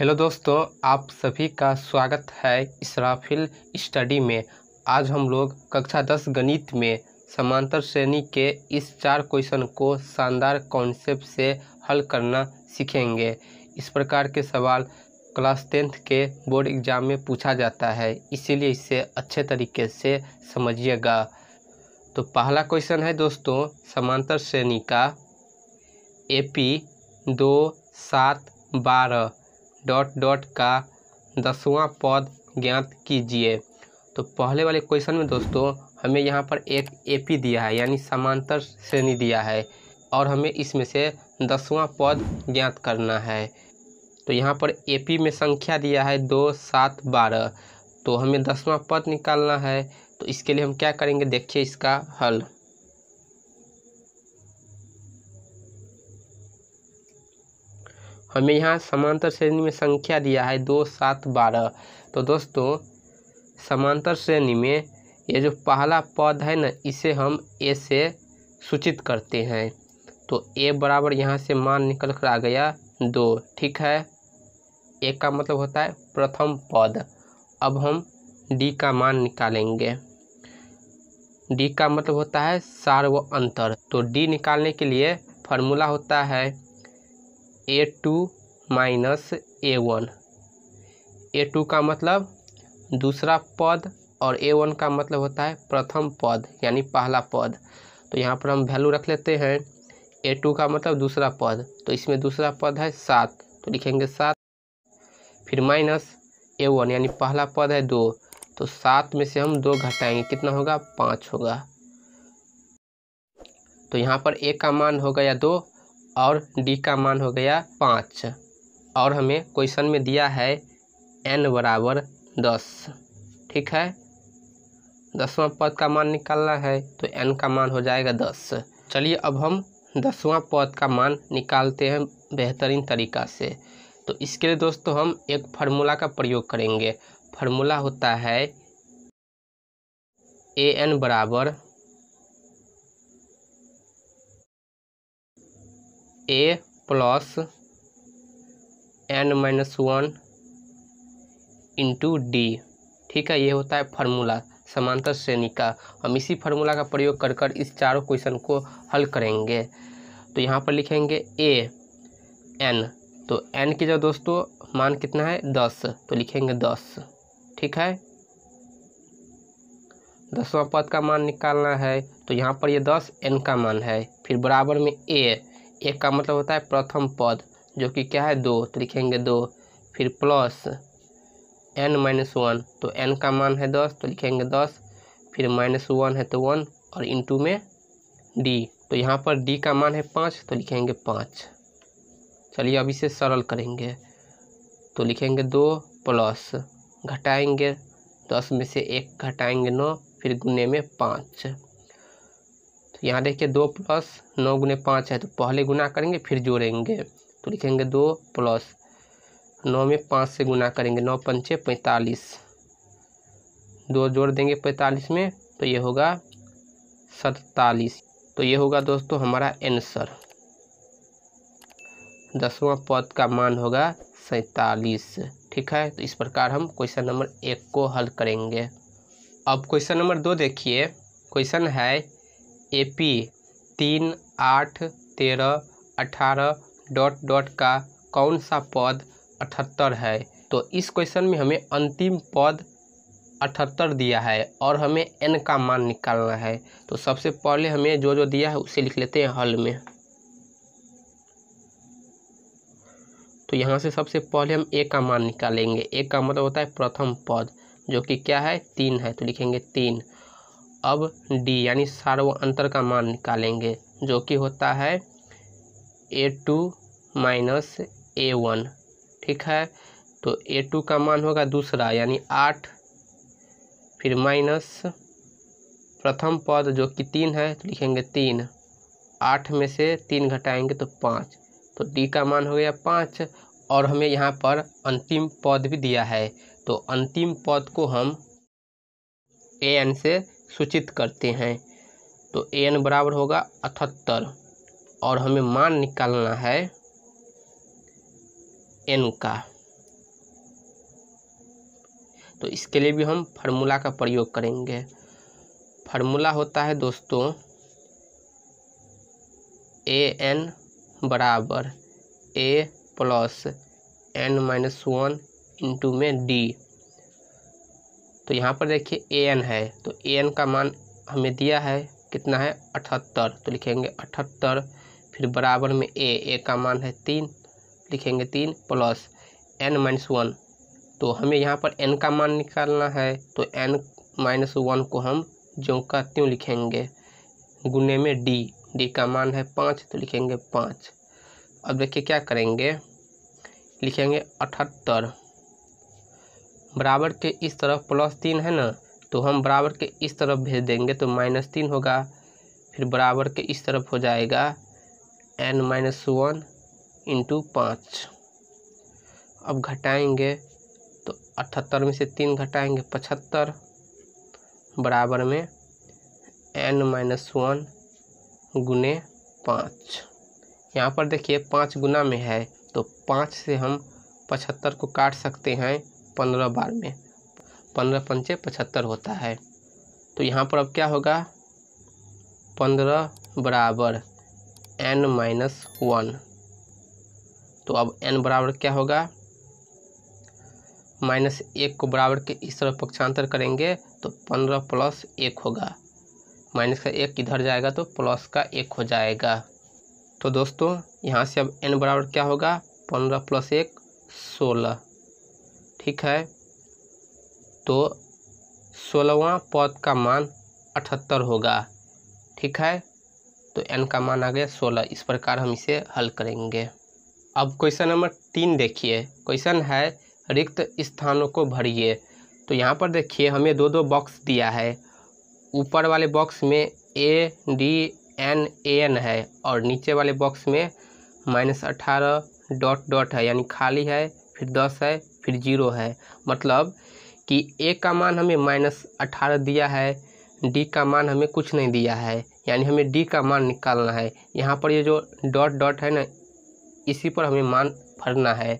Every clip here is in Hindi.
हेलो दोस्तों आप सभी का स्वागत है इसराफिल स्टडी में आज हम लोग कक्षा दस गणित में समांतर श्रेणी के इस चार क्वेश्चन को शानदार कॉन्सेप्ट से हल करना सीखेंगे इस प्रकार के सवाल क्लास टेंथ के बोर्ड एग्ज़ाम में पूछा जाता है इसीलिए इसे अच्छे तरीके से समझिएगा तो पहला क्वेश्चन है दोस्तों समांतर श्रेणी का ए पी दो सात बारह डॉट डॉट का दसवां पद ज्ञात कीजिए तो पहले वाले क्वेश्चन में दोस्तों हमें यहाँ पर एक एपी दिया है यानी समांतर श्रेणी दिया है और हमें इसमें से दसवां पद ज्ञात करना है तो यहाँ पर एपी में संख्या दिया है दो सात बारह तो हमें दसवां पद निकालना है तो इसके लिए हम क्या करेंगे देखिए इसका हल हमें यहाँ समांतर श्रेणी में संख्या दिया है दो सात बारह तो दोस्तों समांतर श्रेणी में ये जो पहला पद है ना इसे हम ए से सूचित करते हैं तो ए बराबर यहाँ से मान निकल कर आ गया दो ठीक है ए का मतलब होता है प्रथम पद अब हम डी का मान निकालेंगे डी का मतलब होता है सार्व अंतर तो डी निकालने के लिए फार्मूला होता है A two minus A one A two का मतलब दूसरा पद और ए वन का मतलब होता है प्रथम पद यानी पहला पद तो यहाँ पर हम वैल्यू रख लेते हैं ए टू का मतलब दूसरा पद तो इसमें दूसरा पद है सात तो लिखेंगे सात फिर माइनस ए वन यानी पहला पद है दो तो सात में से हम दो घटाएंगे कितना होगा पाँच होगा तो यहाँ पर एक का मान होगा या दो और डी का मान हो गया पाँच और हमें क्वेश्चन में दिया है एन बराबर दस ठीक है दसवां पद का मान निकालना है तो एन का मान हो जाएगा दस चलिए अब हम दसवां पद का मान निकालते हैं बेहतरीन तरीका से तो इसके लिए दोस्तों हम एक फार्मूला का प्रयोग करेंगे फार्मूला होता है ए एन बराबर A plus N minus one into D ठीक है ये होता है फार्मूला समांतर श्रेणी का हम इसी फार्मूला का प्रयोग कर कर इस चारों क्वेश्चन को हल करेंगे तो यहाँ पर लिखेंगे ए एन तो एन की जो दोस्तों मान कितना है दस तो लिखेंगे दस ठीक है दसवां पद का मान निकालना है तो यहाँ पर ये दस एन का मान है फिर बराबर में ए एक का मतलब होता है प्रथम पद जो कि क्या है दो तो लिखेंगे दो फिर प्लस एन माइनस वन तो एन का मान है दस तो लिखेंगे दस फिर माइनस वन है तो वन और टू में डी तो यहाँ पर डी का मान है पाँच तो लिखेंगे पाँच चलिए अब इसे सरल करेंगे तो लिखेंगे दो प्लस घटाएंगे दस में से एक घटाएंगे नौ फिर गुने में पाँच तो यहाँ देखिए दो प्लस नौ गुने पाँच है तो पहले गुना करेंगे फिर जोड़ेंगे तो लिखेंगे दो प्लस नौ में पाँच से गुना करेंगे नौ पंचे पैंतालीस दो जोड़ देंगे पैंतालीस में तो ये होगा सत्तालीस तो ये होगा दोस्तों हमारा आंसर दसवां पद का मान होगा सैंतालीस ठीक है तो इस प्रकार हम क्वेश्चन नंबर एक को हल करेंगे अब क्वेश्चन नंबर दो देखिए क्वेश्चन है ए पी तीन आठ तेरह अठारह डॉट डॉट का कौन सा पद अठहत्तर है तो इस क्वेश्चन में हमें अंतिम पद अठहत्तर दिया है और हमें एन का मान निकालना है तो सबसे पहले हमें जो जो दिया है उसे लिख लेते हैं हल में तो यहाँ से सबसे पहले हम ए का मान निकालेंगे ए का मतलब होता है प्रथम पद जो कि क्या है तीन है तो लिखेंगे तीन अब डी यानी सार्व अंतर का मान निकालेंगे जो कि होता है A two minus A one ठीक है तो ए टू का मान होगा दूसरा यानी आठ फिर माइनस प्रथम पद जो कि तीन है तो लिखेंगे तीन आठ में से तीन घटाएंगे तो पाँच तो डी का मान हो गया पाँच और हमें यहाँ पर अंतिम पद भी दिया है तो अंतिम पद को हम ए एन से सूचित करते हैं तो ए एन बराबर होगा अठहत्तर और हमें मान निकालना है एन का तो इसके लिए भी हम फार्मूला का प्रयोग करेंगे फार्मूला होता है दोस्तों ए एन बराबर A plus N minus one into में डी तो यहाँ पर देखिए ए एन है तो ए एन का मान हमें दिया है कितना है अठहत्तर तो लिखेंगे अठहत्तर फिर बराबर में ए ए का मान है तीन लिखेंगे तीन प्लस एन माइनस वन तो हमें यहाँ पर एन का मान निकालना है तो एन माइनस वन को हम जो का त्यों लिखेंगे गुने में डी डी का मान है पाँच तो लिखेंगे पाँच अब देखिए क्या करेंगे लिखेंगे अठहत्तर बराबर के इस तरफ प्लस तीन है ना तो हम बराबर के इस तरफ भेज देंगे तो माइनस तीन होगा फिर बराबर के इस तरफ हो जाएगा एन माइनस वन इंटू पाँच अब घटाएंगे तो अठहत्तर में से तीन घटाएंगे पचहत्तर बराबर में एन माइनस वन गुने पाँच यहाँ पर देखिए पाँच गुना में है तो पाँच से हम पचहत्तर को काट सकते हैं पंद्रह बार में पंद्रह पंचे पचहत्तर होता है तो यहाँ पर अब क्या होगा पंद्रह बराबर एन माइनस वन तो अब एन बराबर क्या होगा माइनस एक को बराबर के इस तरह पक्षांतर करेंगे तो पंद्रह प्लस एक होगा माइनस का एक इधर जाएगा तो प्लस का एक हो जाएगा तो दोस्तों यहाँ से अब एन बराबर क्या होगा पंद्रह प्लस एक सोलह ठीक है तो सोलहवा पद का मान अठहत्तर होगा ठीक है तो एन का मान आ गया सोलह इस प्रकार हम इसे हल करेंगे अब क्वेश्चन नंबर तीन देखिए क्वेश्चन है रिक्त स्थानों को भरिए तो यहाँ पर देखिए हमें दो दो बॉक्स दिया है ऊपर वाले बॉक्स में A D N A N है और नीचे वाले बॉक्स में माइनस अठारह डॉट डॉट है यानी खाली है फिर दस है फिर जीरो है मतलब कि ए का मान हमें माइनस अठारह दिया है डी का मान हमें कुछ नहीं दिया है यानी हमें डी का मान निकालना है यहाँ पर ये जो डॉट डॉट है ना इसी पर हमें मान भरना है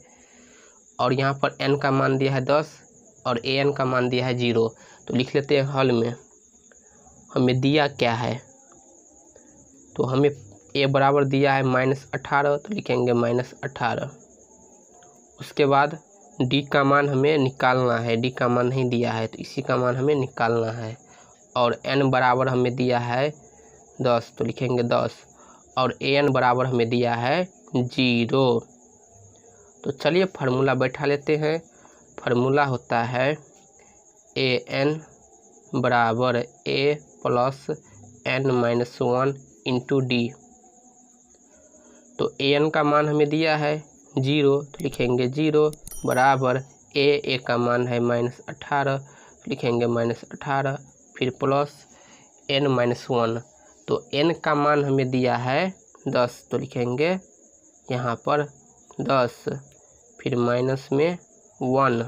और यहाँ पर एन का मान दिया है दस और ए एन का मान दिया है जीरो तो लिख लेते हैं हल में हमें दिया क्या है तो हमें ए बराबर दिया है माइनस अठारह तो लिखेंगे माइनस अठारह उसके बाद डी का मान हमें निकालना है डी का मान नहीं दिया है तो इसी का मान हमें निकालना है और एन बराबर हमें दिया है दस तो लिखेंगे दस और ए एन बराबर हमें दिया है जीरो तो चलिए फार्मूला बैठा लेते हैं फार्मूला होता है ए एन बराबर A plus N minus one into D तो ए एन का मान हमें दिया है जीरो तो लिखेंगे जीरो बराबर ए ए का मान है माइनस अठारह लिखेंगे माइनस अठारह फिर प्लस एन माइनस वन तो एन का मान हमें दिया है दस तो लिखेंगे यहाँ पर दस फिर माइनस में वन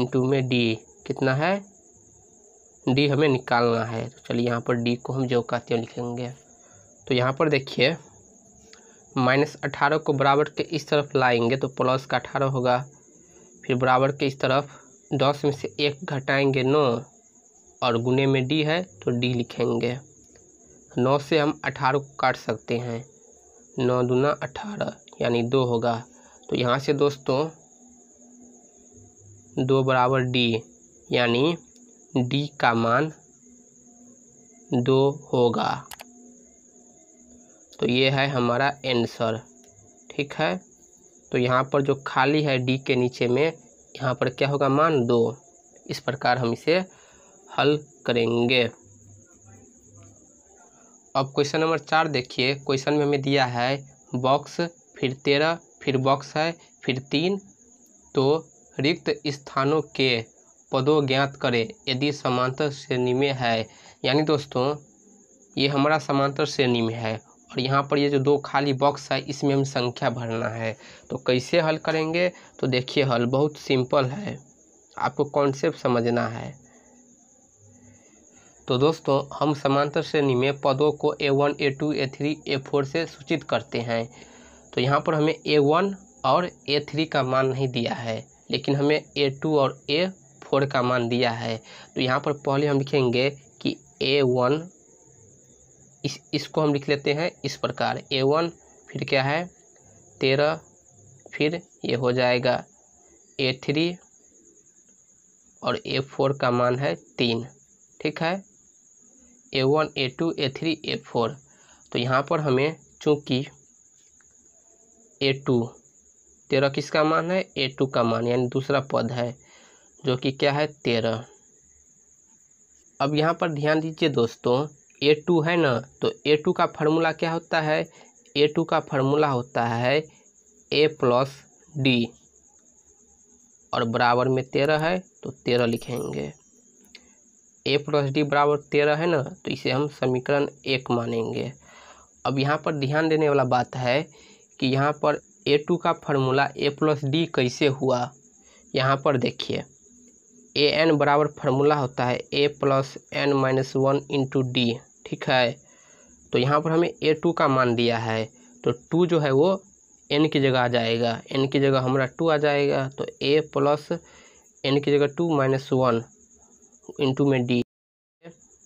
इंटू में डी कितना है डी हमें निकालना है तो चलिए यहाँ पर डी को हम जो कहते हैं लिखेंगे तो यहाँ पर देखिए माइनस अठारह को बराबर के इस तरफ लाएंगे तो प्लस का अठारह होगा फिर बराबर के इस तरफ दस में से एक घटाएंगे नौ और गुने में डी है तो डी लिखेंगे नौ से हम अठारह को काट सकते हैं नौ दूना अठारह यानी दो होगा तो यहाँ से दोस्तों दो बराबर डी यानी डी का मान दो होगा तो ये है हमारा एंसर ठीक है तो यहाँ पर जो खाली है डी के नीचे में यहाँ पर क्या होगा मान दो इस प्रकार हम इसे हल करेंगे अब क्वेश्चन नंबर चार देखिए क्वेश्चन में हमें दिया है बॉक्स फिर तेरह फिर बॉक्स है फिर तीन तो रिक्त स्थानों के पदों ज्ञात करें यदि समांतर श्रेणी में है यानी दोस्तों ये हमारा समांतर श्रेणी में है और यहाँ पर ये जो दो खाली बॉक्स है इसमें हम संख्या भरना है तो कैसे हल करेंगे तो देखिए हल बहुत सिंपल है आपको कॉन्सेप्ट समझना है तो दोस्तों हम समांतर श्रेणी में पदों को A one A two A three A four से सूचित करते हैं तो यहाँ पर हमें ए वन और ए थ्री का मान नहीं दिया है लेकिन हमें ए टू और ए फोर का मान दिया है तो यहाँ पर पहले हम लिखेंगे कि ए वन इस इसको हम लिख लेते हैं इस प्रकार ए वन फिर क्या है तेरह फिर ये हो जाएगा ए थ्री और ए फोर का मान है तीन ठीक है A one A two A three A four तो यहाँ पर हमें चूँकि ए टू तेरह किसका मान है ए टू का मान यानी दूसरा पद है जो कि क्या है तेरह अब यहाँ पर ध्यान दीजिए दोस्तों ए टू है ना तो ए टू का फार्मूला क्या होता है ए टू का फार्मूला होता है ए प्लस डी और बराबर में तेरह है तो तेरह लिखेंगे ए प्लस डी बराबर तेरह है ना तो इसे हम समीकरण एक मानेंगे अब यहाँ पर ध्यान देने वाला बात है कि यहाँ पर ए टू का फार्मूला ए प्लस डी कैसे हुआ यहाँ पर देखिए ए एन बराबर फार्मूला होता है A plus N minus one into D ठीक है तो यहाँ पर हमें ए टू का मान दिया है तो टू जो है वो एन की जगह आ जाएगा एन की जगह हमारा टू आ जाएगा तो ए प्लस एन की जगह टू माइनस वन इंटू में डी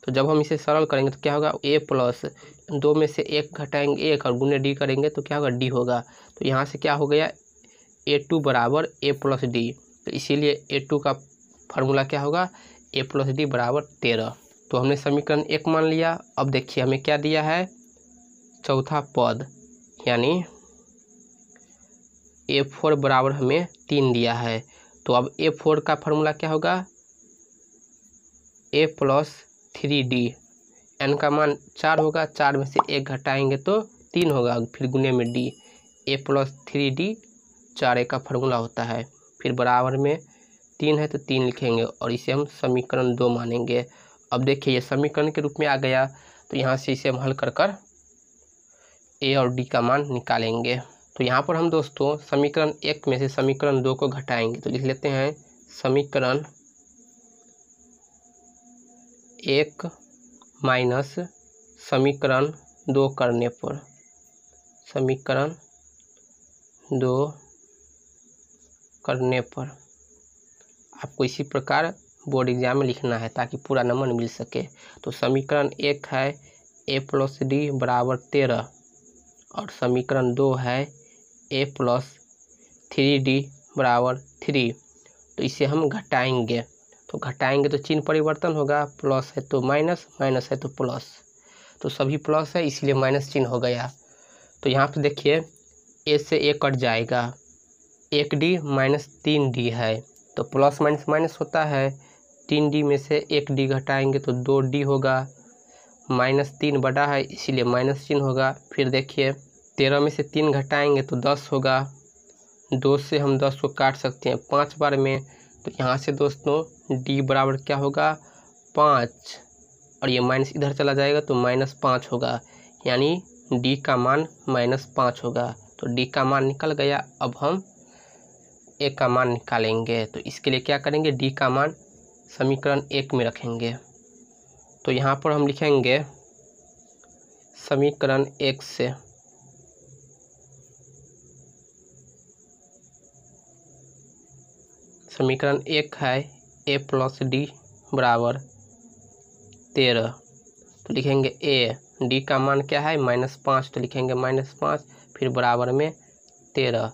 तो जब हम इसे सरल करेंगे तो क्या होगा ए प्लस दो में से एक घटाएंगे एक और गुने डी करेंगे तो क्या होगा डी होगा तो यहाँ से क्या हो गया ए टू बराबर ए प्लस डी तो इसीलिए ए टू का फार्मूला क्या होगा ए प्लस डी बराबर तेरह तो हमने समीकरण एक मान लिया अब देखिए हमें क्या दिया है चौथा पद यानी ए फोर बराबर हमें तीन दिया है तो अब ए फोर का फॉर्मूला क्या होगा A plus three D N का मान चार होगा चार में से एक घटाएंगे तो तीन होगा फिर गुने में D A plus three D चार ए का फॉर्मूला होता है फिर बराबर में तीन है तो तीन लिखेंगे और इसे हम समीकरण दो मानेंगे अब देखिए ये समीकरण के रूप में आ गया तो यहाँ से इसे हम हल कर कर ए और डी का मान निकालेंगे तो यहाँ पर हम दोस्तों समीकरण एक में से समीकरण दो को घटाएंगे तो लिख लेते हैं समीकरण एक माइनस समीकरण दो करने पर समीकरण दो करने पर आपको इसी प्रकार बोर्ड एग्जाम में लिखना है ताकि पूरा नंबर मिल सके तो समीकरण एक है ए प्लस डी बराबर तेरह और समीकरण दो है ए प्लस थ्री डी बराबर थ्री तो इसे हम घटाएंगे तो घटाएंगे तो चिन्ह परिवर्तन होगा प्लस है तो माइनस माइनस है तो प्लस तो सभी प्लस है इसलिए माइनस चिन्ह हो गया तो यहाँ पर देखिए ए से ए कट जाएगा एक डी माइनस तीन डी है तो प्लस माइनस माइनस होता है तीन डी में से एक डी घटाएंगे तो दो डी होगा माइनस तीन बड़ा है इसीलिए माइनस चिन्ह होगा फिर देखिए तेरह में से तीन घटाएंगे तो दस होगा दो से हम दस को काट सकते हैं पाँच बार में तो यहाँ से दोस्तों डी बराबर क्या होगा पाँच और ये माइनस इधर चला जाएगा तो माइनस पाँच होगा यानी डी का मान माइनस पाँच होगा तो डी का मान निकल गया अब हम ए का मान निकालेंगे तो इसके लिए क्या करेंगे डी का मान समीकरण एक में रखेंगे तो यहाँ पर हम लिखेंगे समीकरण एक से समीकरण एक है ए प्लस डी बराबर तेरह तो लिखेंगे ए डी का मान क्या है माइनस पाँच तो लिखेंगे माइनस पाँच फिर बराबर में तेरह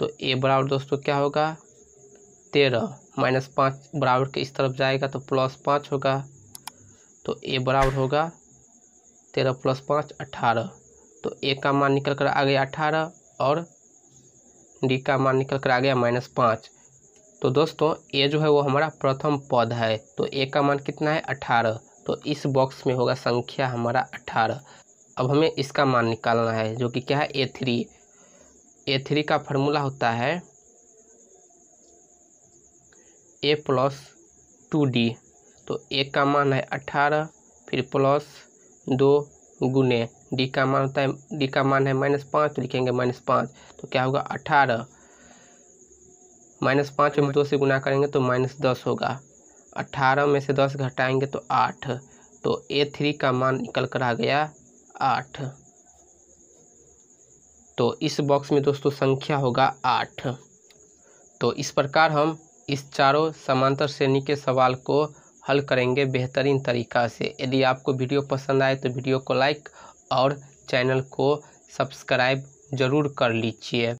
तो ए बराबर दोस्तों क्या होगा तेरह हाँ। माइनस पाँच बराबर के इस तरफ जाएगा तो प्लस पाँच होगा तो ए बराबर होगा तेरह प्लस पाँच अट्ठारह तो ए का मान निकल कर आ गया अट्ठारह और डी का मान निकल कर आ गया माइनस पाँच तो दोस्तों ए जो है वो हमारा प्रथम पद है तो ए का मान कितना है अट्ठारह तो इस बॉक्स में होगा संख्या हमारा अट्ठारह अब हमें इसका मान निकालना है जो कि क्या है ए थ्री ए थ्री का फॉर्मूला होता है ए प्लस टू डी तो ए का मान है अठारह फिर प्लस दो गुने डी का मान होता है डी का मान है माइनस पाँच तो लिखेंगे माइनस पाँच तो क्या होगा अठारह माइनस पाँच में दो से गुना करेंगे तो माइनस दस होगा अठारह में से दस घटाएंगे तो आठ तो ए थ्री का मान निकल कर आ गया आठ तो इस बॉक्स में दोस्तों संख्या होगा आठ तो इस प्रकार हम इस चारों समांतर श्रेणी के सवाल को हल करेंगे बेहतरीन तरीका से यदि आपको वीडियो पसंद आए तो वीडियो को लाइक और चैनल को सब्सक्राइब ज़रूर कर लीजिए